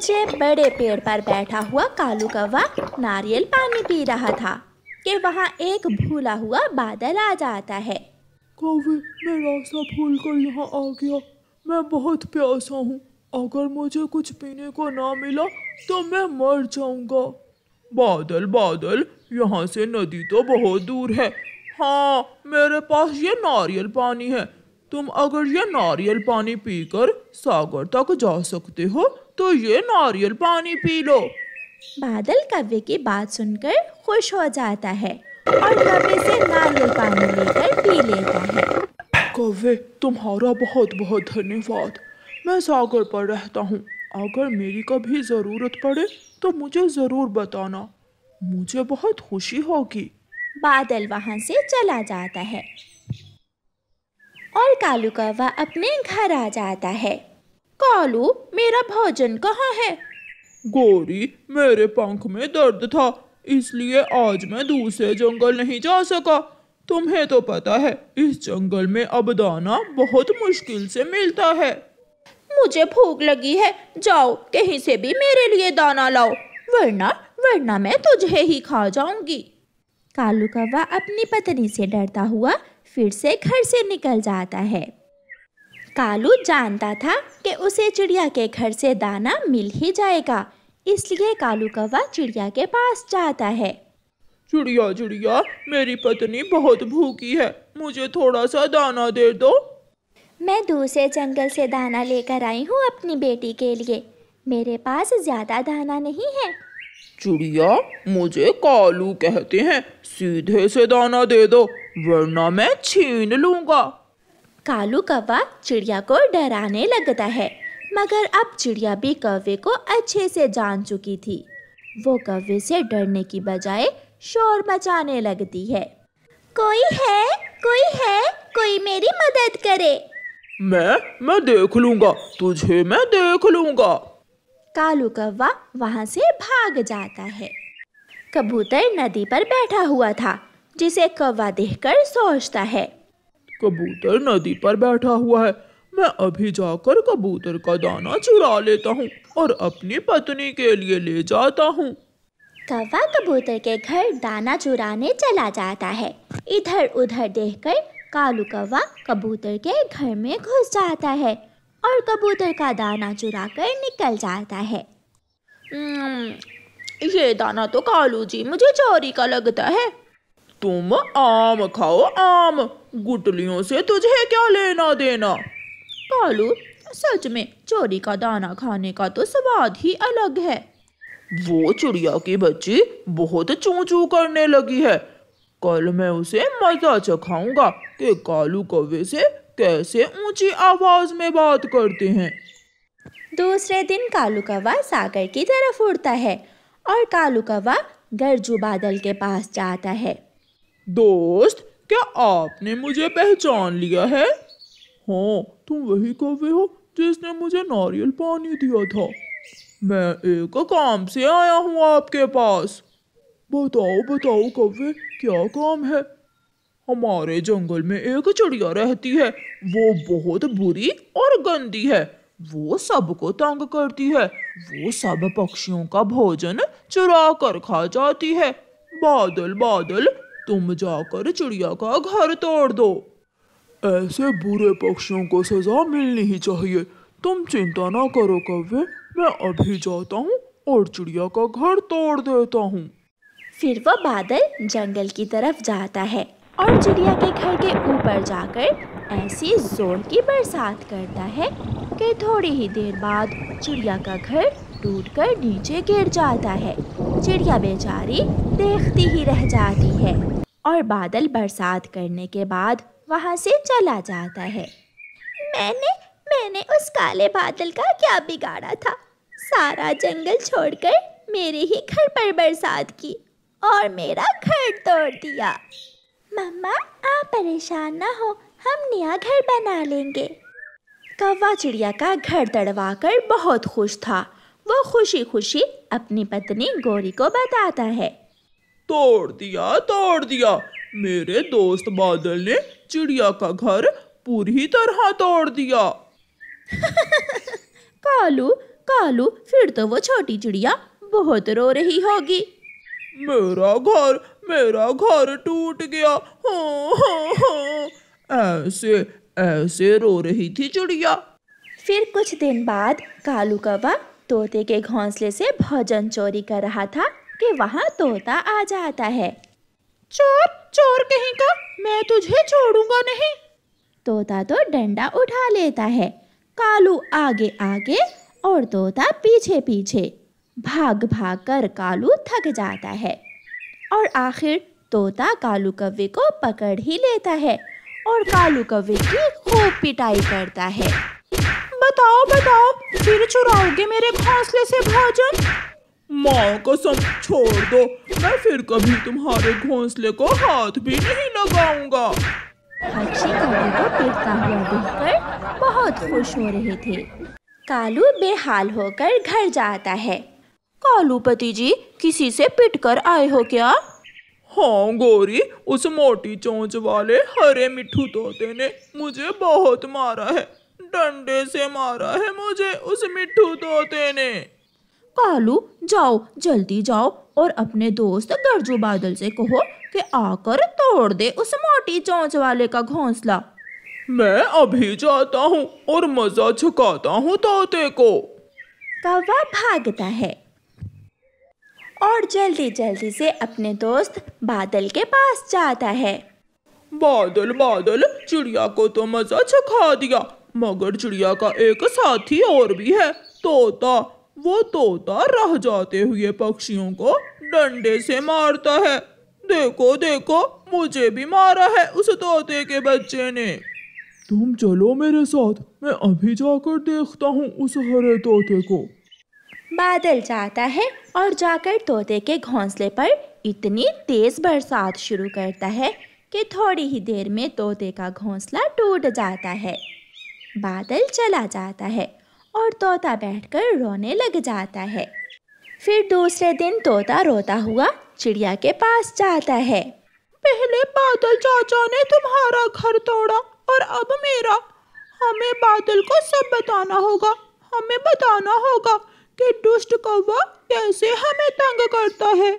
ऊंचे बड़े पेड़ पर बैठा हुआ कालू कौवा नारियल पानी पी रहा था कि वहाँ एक भूला हुआ बादल आ जाता है कौवे मैं रास्ता भूल कर यहाँ आ गया मैं बहुत प्यासा हूँ अगर मुझे कुछ पीने को ना मिला तो मैं मर जाऊंगा बादल बादल यहाँ से नदी तो बहुत दूर है हाँ मेरे पास ये नारियल पानी है तुम अगर ये नारियल पानी पीकर सागर तक जा सकते हो तो ये नारियल पानी पी लो बादल कव्य की बात सुनकर खुश हो जाता है और कव्य से नारियल पानी लेकर पी लेता है कव्य तुम्हारा बहुत बहुत धन्यवाद मैं सागर पर रहता हूँ अगर मेरी कभी ज़रूरत पड़े तो मुझे ज़रूर बताना मुझे बहुत खुशी होगी बादल वहाँ से चला जाता है और कालू कौवा अपने घर आ जाता है कालू मेरा भोजन कहाँ है गोरी मेरे पंख में दर्द था इसलिए आज मैं दूसरे जंगल नहीं जा सका तुम्हें तो पता है इस जंगल में अब दाना बहुत मुश्किल से मिलता है मुझे भूख लगी है जाओ कहीं से भी मेरे लिए दाना लाओ वरना वरना मैं तुझे ही खा जाऊंगी कालू कौवा अपनी पत्नी से डरता हुआ फिर से घर से निकल जाता है कालू जानता था कि उसे चिड़िया के घर से दाना मिल ही जाएगा इसलिए कालू कौवा चिड़िया के पास जाता है चिड़िया चिड़िया मेरी पत्नी बहुत भूखी है मुझे थोड़ा सा दाना दे दो मैं दूसरे जंगल से दाना लेकर आई हूँ अपनी बेटी के लिए मेरे पास ज्यादा दाना नहीं है चिड़िया मुझे कालू कहते हैं सीधे से दाना दे दो वरना मैं छीन लूंगा कालू कौवा चिड़िया को डराने लगता है मगर अब चिड़िया भी कौवे को अच्छे से जान चुकी थी वो कौवे से डरने की बजाय शोर मचाने लगती है कोई है कोई है कोई मेरी मदद करे मैं मैं देख लूंगा तुझे मैं देख लूंगा कालू कौवा वहाँ से भाग जाता है कबूतर नदी पर बैठा हुआ था जिसे कौवा देखकर सोचता है कबूतर नदी पर बैठा हुआ है मैं अभी जाकर कबूतर का दाना चुरा लेता हूँ और अपनी पत्नी के लिए ले जाता हूँ कौवा कबूतर के घर दाना चुराने चला जाता है इधर उधर देखकर कालू कौवा कबूतर के घर में घुस जाता है और कबूतर का दाना चुरा कर निकल जाता है ये दाना तो कालू जी मुझे चोरी का लगता है तुम आम खाओ आम गुटलियों से तुझे क्या लेना देना कालू सच में चोरी का दाना खाने का तो स्वाद ही अलग है वो चिड़िया की बच्ची बहुत चू चू करने लगी है कल मैं उसे मजा चखाऊंगा कि कालू कौवे से कैसे ऊंची आवाज में बात करते हैं दूसरे दिन कालू कौवा सागर की तरफ उड़ता है और कालू कौवा गरजू बादल के पास जाता है दोस्त क्या आपने मुझे पहचान लिया है हाँ तुम वही कौवे हो जिसने मुझे नारियल पानी दिया था मैं एक काम से आया हूँ आपके पास बताओ बताओ कौवे क्या काम है हमारे जंगल में एक चिड़िया रहती है वो बहुत बुरी और गंदी है वो सबको तंग करती है वो सब पक्षियों का भोजन चुरा कर खा जाती है बादल बादल तुम जाकर चिड़िया का घर तोड़ दो ऐसे बुरे पक्षियों को सजा मिलनी ही चाहिए तुम चिंता ना करो कव्य मैं अभी जाता हूँ और चिड़िया का घर तोड़ देता हूँ फिर वह बादल जंगल की तरफ जाता है और चिड़िया के घर के ऊपर जाकर ऐसी जोर की बरसात करता है कि थोड़ी ही देर बाद चिड़िया का घर टूट कर नीचे गिर जाता है चिड़िया बेचारी देखती ही रह जाती है और बादल बरसात करने के बाद वहाँ से चला जाता है मैंने मैंने उस काले बादल का क्या बिगाड़ा था सारा जंगल छोड़कर मेरे ही घर पर बरसात की और मेरा घर तोड़ दिया मम्मा आप परेशान ना हो हम नया घर बना लेंगे कौवा चिड़िया का घर तड़वा कर बहुत खुश था वो खुशी खुशी अपनी पत्नी गौरी को बताता है तोड़ दिया तोड़ दिया मेरे दोस्त बादल ने चिड़िया का घर पूरी तरह तोड़ दिया कालू कालू फिर तो वो छोटी चिड़िया बहुत रो रही होगी मेरा घर मेरा घर टूट गया हो हाँ, हाँ, हाँ। ऐसे ऐसे रो रही थी चिड़िया फिर कुछ दिन बाद कालू कौवा तोते के घोंसले से भोजन चोरी कर रहा था कि वहाँ तोता आ जाता है चोर चोर कहीं का मैं तुझे छोड़ूंगा नहीं तोता तो डंडा उठा लेता है कालू आगे आगे और तोता पीछे पीछे भाग भाग कर कालू थक जाता है और आखिर तोता कालू कव्वे को पकड़ ही लेता है और कालू कव्वे की खूब पिटाई करता है बताओ बताओ फिर चुराओगे मेरे घोंसले से भोजन माँ कसम छोड़ दो मैं फिर कभी तुम्हारे घोंसले को हाथ भी नहीं लगाऊंगा पक्षी कालू को देखता हुआ देखकर बहुत खुश हो रहे थे कालू बेहाल होकर घर जाता है कालू पति जी किसी से पिट कर आए हो क्या हाँ गोरी उस मोटी चोंच वाले हरे मिठू तोते ने मुझे बहुत मारा है डंडे से मारा है मुझे उस मिठू तोते ने कालू जाओ जल्दी जाओ और अपने दोस्त गरजू बादल से कहो कि आकर तोड़ दे उस मोटी चोंच वाले का घोंसला मैं अभी जाता हूँ और मजा चुकाता हूँ तोते को कौवा भागता है और जल्दी जल्दी से अपने दोस्त बादल के पास जाता है बादल बादल चिड़िया को तो मजा चखा दिया मगर चिड़िया का एक साथी और भी है तोता वो तोता रह जाते हुए पक्षियों को डंडे से मारता है देखो देखो मुझे भी मारा है उस तोते के बच्चे ने तुम चलो मेरे साथ मैं अभी जाकर देखता हूँ उस हरे तोते को बादल जाता है और जाकर तोते के घोंसले पर इतनी तेज बरसात शुरू करता है कि थोड़ी ही देर में तोते का घोंसला टूट जाता है बादल चला जाता है और तोता बैठकर रोने लग जाता है फिर दूसरे दिन तोता रोता हुआ चिड़िया के पास जाता है पहले बादल चाचा ने तुम्हारा घर तोड़ा और अब मेरा हमें बादल को सब बताना होगा हमें बताना होगा कि दुष्ट कौवा कैसे हमें तंग करता है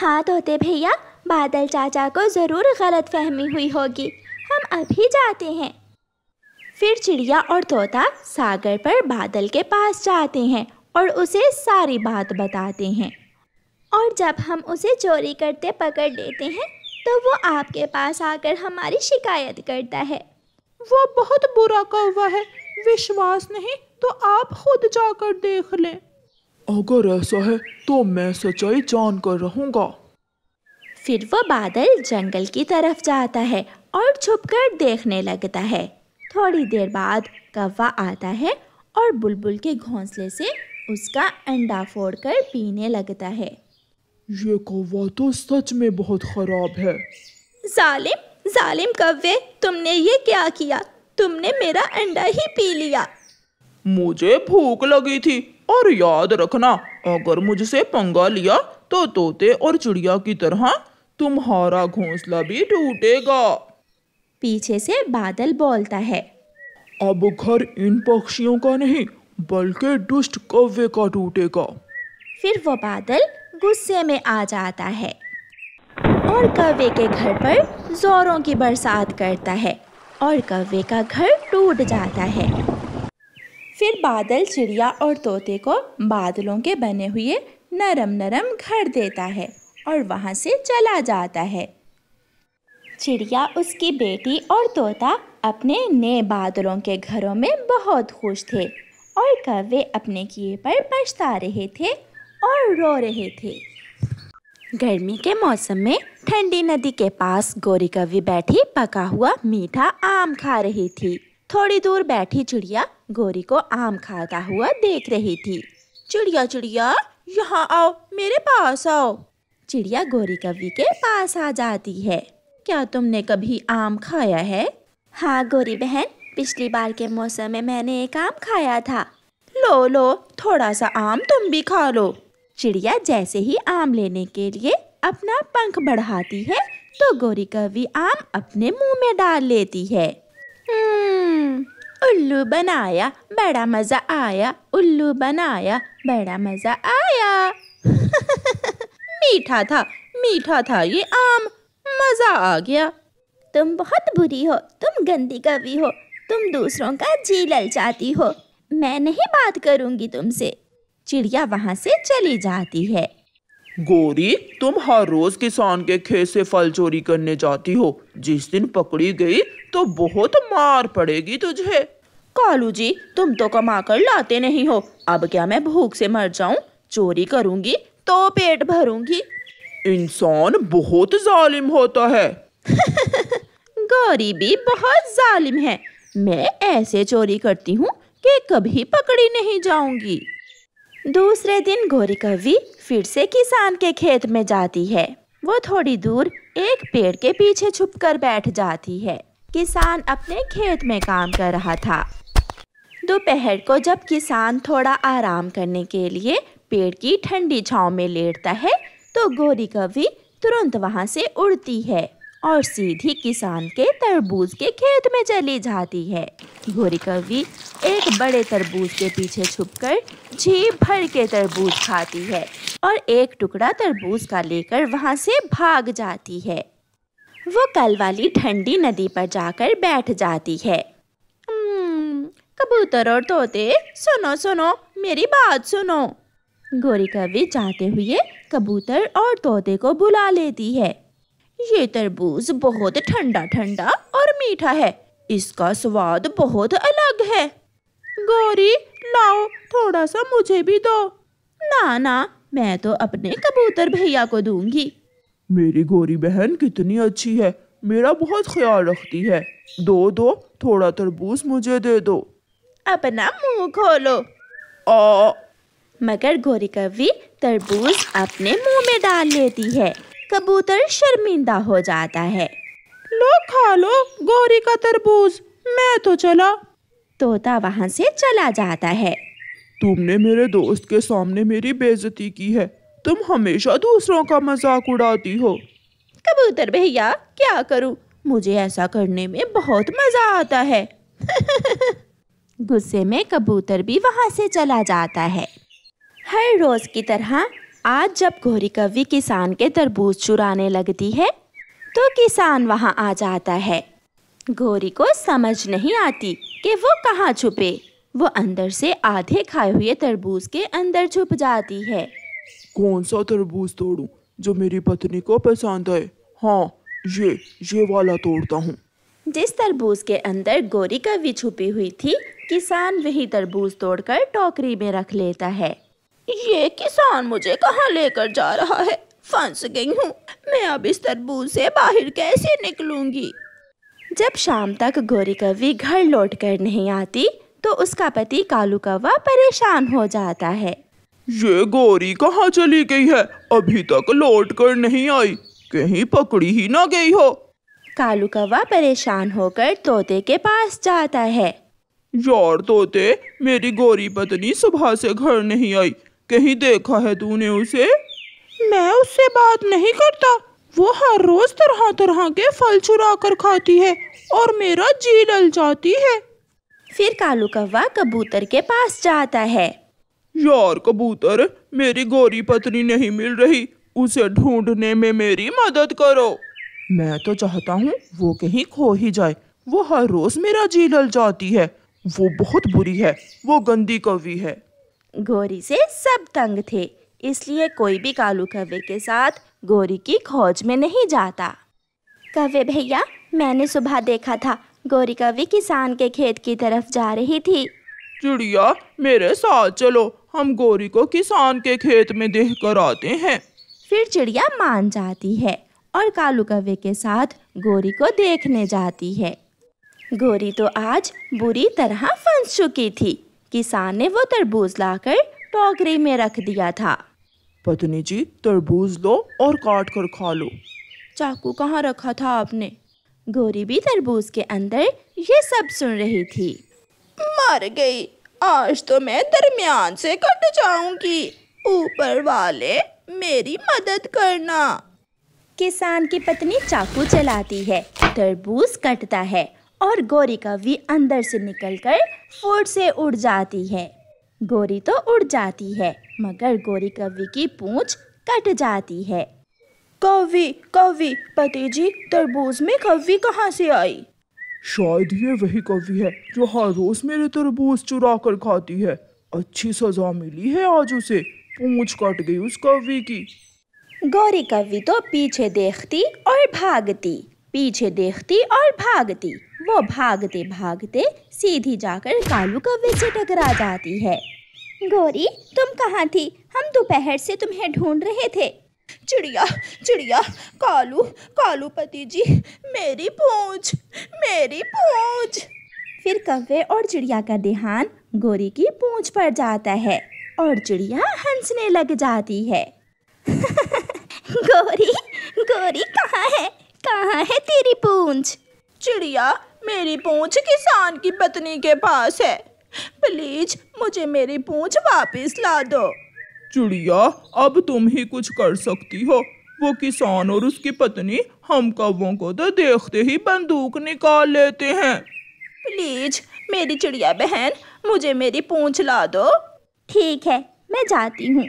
हाँ तोते भैया बादल चाचा को ज़रूर गलत फहमी हुई होगी हम अभी जाते हैं फिर चिड़िया और तोता सागर पर बादल के पास जाते हैं और उसे सारी बात बताते हैं और जब हम उसे चोरी करते पकड़ लेते हैं तो वो आपके पास आकर हमारी शिकायत करता है वो बहुत बुरा कौवा है विश्वास नहीं तो आप खुद जाकर देख लें अगर ऐसा है तो मैं सच्चाई जान कर रहूंगा फिर वो बादल जंगल की तरफ जाता है और छुपकर देखने लगता है थोड़ी देर बाद कौवा आता है और बुलबुल के घोंसले से उसका अंडा फोड़कर पीने लगता है ये कौवा तो सच में बहुत खराब है जालिम जालिम कौवे तुमने ये क्या किया तुमने मेरा अंडा ही पी लिया मुझे भूख लगी थी और याद रखना अगर मुझसे पंगा लिया तो तोते और चिड़िया की तरह तुम्हारा घोंसला भी टूटेगा पीछे से बादल बोलता है अब घर इन पक्षियों का नहीं बल्कि दुष्ट कव्वे का टूटेगा फिर वो बादल गुस्से में आ जाता है और कव्य के घर पर जोरों की बरसात करता है और कव्य का घर टूट जाता है फिर बादल चिड़िया और तोते को बादलों के बने हुए नरम नरम घर देता है और वहाँ से चला जाता है चिड़िया उसकी बेटी और तोता अपने नए बादलों के घरों में बहुत खुश थे और कवे अपने किए पर पछता रहे थे और रो रहे थे गर्मी के मौसम में ठंडी नदी के पास गोरी कवि बैठी पका हुआ मीठा आम खा रही थी थोड़ी दूर बैठी चिड़िया गोरी को आम खाता हुआ देख रही थी चिड़िया चिड़िया यहाँ आओ मेरे पास आओ चिड़िया गोरी कवि के पास आ जाती है क्या तुमने कभी आम खाया है हाँ गोरी बहन पिछली बार के मौसम में मैंने एक आम खाया था लो लो थोड़ा सा आम तुम भी खा लो चिड़िया जैसे ही आम लेने के लिए अपना पंख बढ़ाती है तो गोरी कवि आम अपने मुंह में डाल लेती है हम्म। उल्लू बनाया बड़ा मज़ा आया उल्लू बनाया बड़ा मज़ा आया मीठा था मीठा था ये आम मज़ा आ गया तुम बहुत बुरी हो तुम गंदी कवि हो तुम दूसरों का जी जाती हो मैं नहीं बात करूंगी तुमसे चिड़िया वहाँ से चली जाती है गोरी तुम हर रोज किसान के खेत से फल चोरी करने जाती हो जिस दिन पकड़ी गई तो बहुत मार पड़ेगी तुझे कालू जी तुम तो कमा कर लाते नहीं हो अब क्या मैं भूख से मर जाऊं चोरी करूंगी तो पेट भरूंगी इंसान बहुत जालिम होता है गौरी भी बहुत जालिम है मैं ऐसे चोरी करती हूँ कि कभी पकड़ी नहीं जाऊंगी दूसरे दिन गौरी कवि फिर से किसान के खेत में जाती है वो थोड़ी दूर एक पेड़ के पीछे छुपकर बैठ जाती है किसान अपने खेत में काम कर रहा था दोपहर को जब किसान थोड़ा आराम करने के लिए पेड़ की ठंडी छाव में लेटता है तो गोरी कवि तुरंत वहाँ से उड़ती है और सीधी किसान के तरबूज के खेत में चली जाती है गोरी कवि एक बड़े तरबूज के पीछे छुपकर जी भर के तरबूज खाती है और एक टुकड़ा तरबूज का लेकर वहाँ से भाग जाती है वो कल वाली ठंडी नदी पर जाकर बैठ जाती है कबूतर और तोते सुनो सुनो मेरी बात सुनो गोरी कवि जाते हुए कबूतर और तोते को बुला लेती है ये तरबूज बहुत ठंडा ठंडा और मीठा है इसका स्वाद बहुत अलग है गोरी लाओ थोड़ा सा मुझे भी दो ना ना मैं तो अपने कबूतर भैया को दूंगी मेरी गोरी बहन कितनी अच्छी है मेरा बहुत ख्याल रखती है दो दो थोड़ा तरबूज मुझे दे दो अपना मुंह खोलो आ मगर गौरी कवि तरबूज अपने मुंह में डाल लेती है कबूतर शर्मिंदा हो जाता है लो खा लो गौरी का तरबूज मैं तो चला तोता वहाँ से चला जाता है तुमने मेरे दोस्त के सामने मेरी बेजती की है तुम हमेशा दूसरों का मजाक उड़ाती हो कबूतर भैया क्या करूँ मुझे ऐसा करने में बहुत मजा आता है गुस्से में कबूतर भी वहाँ से चला जाता है हर रोज़ की तरह आज जब घोरी कवि किसान के तरबूज चुराने लगती है तो किसान वहाँ आ जाता है घोरी को समझ नहीं आती कि वो कहाँ छुपे वो अंदर से आधे खाए हुए तरबूज के अंदर छुप जाती है कौन सा तरबूज तोड़ू जो मेरी पत्नी को पसंद है हाँ ये ये वाला तोड़ता हूँ जिस तरबूज के अंदर गोरी कवि छुपी हुई थी किसान वही तरबूज तोड़कर टोकरी में रख लेता है ये किसान मुझे कहाँ लेकर जा रहा है फंस गई हूँ मैं अब इस तरबूज से बाहर कैसे निकलूंगी जब शाम तक गोरी कवि घर लौट कर नहीं आती तो उसका पति कालू कौवा परेशान हो जाता है ये गोरी कहाँ चली गई है अभी तक लौट कर नहीं आई कहीं पकड़ी ही ना गई हो कालू कौवा परेशान होकर तोते के पास जाता है यार तोते मेरी गोरी पत्नी सुबह से घर नहीं आई कहीं देखा है तूने उसे मैं उससे बात नहीं करता वो हर रोज तरह तरह के फल चुरा कर खाती है और मेरा जी डल जाती है फिर कालू कौवा कबूतर के पास जाता है यार कबूतर मेरी गोरी पत्नी नहीं मिल रही उसे ढूंढने में मेरी मदद करो मैं तो चाहता हूँ वो कहीं खो ही जाए वो हर रोज मेरा जी लल जाती है वो बहुत बुरी है वो गंदी कवि है गौरी से सब तंग थे इसलिए कोई भी कालू कव्वे के साथ गौरी की खोज में नहीं जाता कव्वे भैया मैंने सुबह देखा था गौरी कव्वे किसान के खेत की तरफ जा रही थी चिड़िया मेरे साथ चलो हम गौरी को किसान के खेत में देख कर आते हैं फिर चिड़िया मान जाती है और कालू कव्वे के साथ गौरी को देखने जाती है गौरी तो आज बुरी तरह फंस चुकी थी किसान ने वो तरबूज लाकर टोकरी में रख दिया था पत्नी जी तरबूज लो और काट कर खा लो चाकू कहाँ रखा था आपने गोरी भी तरबूज के अंदर ये सब सुन रही थी मर गई आज तो मैं दरमियान से कट जाऊंगी ऊपर वाले मेरी मदद करना किसान की पत्नी चाकू चलाती है तरबूज कटता है और गौरी कौवी अंदर से निकलकर फूट से उड़ जाती है गौरी तो उड़ जाती है मगर गौरी कवि की पूंछ कट जाती है कवि पति जी तरबूज में कवि कहाँ से आई शायद ये वही कवि है जो हर रोज मेरे तरबूज चुरा कर खाती है अच्छी सजा मिली है आज उसे पूंछ कट गई उस कवि की गौरी कवि तो पीछे देखती और भागती पीछे देखती और भागती वो भागते भागते सीधी जाकर कालू कव्वे से टकरा जाती है गौरी तुम कहाँ थी हम दोपहर से तुम्हें ढूंढ रहे थे चिड़िया चिड़िया कालू कालू पति जी मेरी पूछ मेरी पूछ फिर कव्वे और चिड़िया का ध्यान गोरी की पूछ पर जाता है और चिड़िया हंसने लग जाती है गौरी गौरी कहाँ है कहाँ है तेरी पूंछ चिड़िया मेरी पूंछ किसान की पत्नी के पास है प्लीज मुझे मेरी पूंछ वापस ला दो चिड़िया अब तुम ही कुछ कर सकती हो वो किसान और उसकी पत्नी हम कौवों को तो देखते ही बंदूक निकाल लेते हैं प्लीज मेरी चिड़िया बहन मुझे मेरी पूंछ ला दो ठीक है मैं जाती हूँ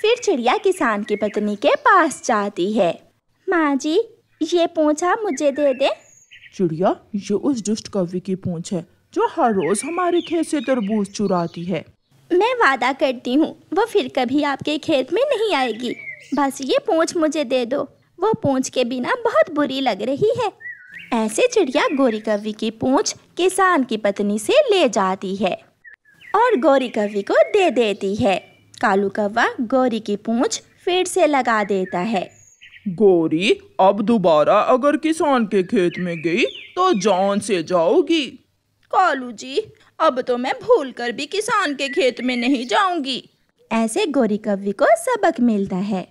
फिर चिड़िया किसान की पत्नी के पास जाती है माँ जी ये पूछा मुझे दे दे चिड़िया ये उस दुष्ट कवि की पूंछ है जो हर रोज हमारे खेत से तरबूज चुराती है मैं वादा करती हूँ वो फिर कभी आपके खेत में नहीं आएगी बस ये पूंछ मुझे दे दो वो पूंछ के बिना बहुत बुरी लग रही है ऐसे चिड़िया गोरी कवि की पूंछ किसान की पत्नी से ले जाती है और गोरी कवि को दे देती है कालू कौवा गोरी की पूंछ फिर से लगा देता है गोरी अब दोबारा अगर किसान के खेत में गई तो जान से जाओगी कालू जी अब तो मैं भूल कर भी किसान के खेत में नहीं जाऊंगी ऐसे गोरी कवि को सबक मिलता है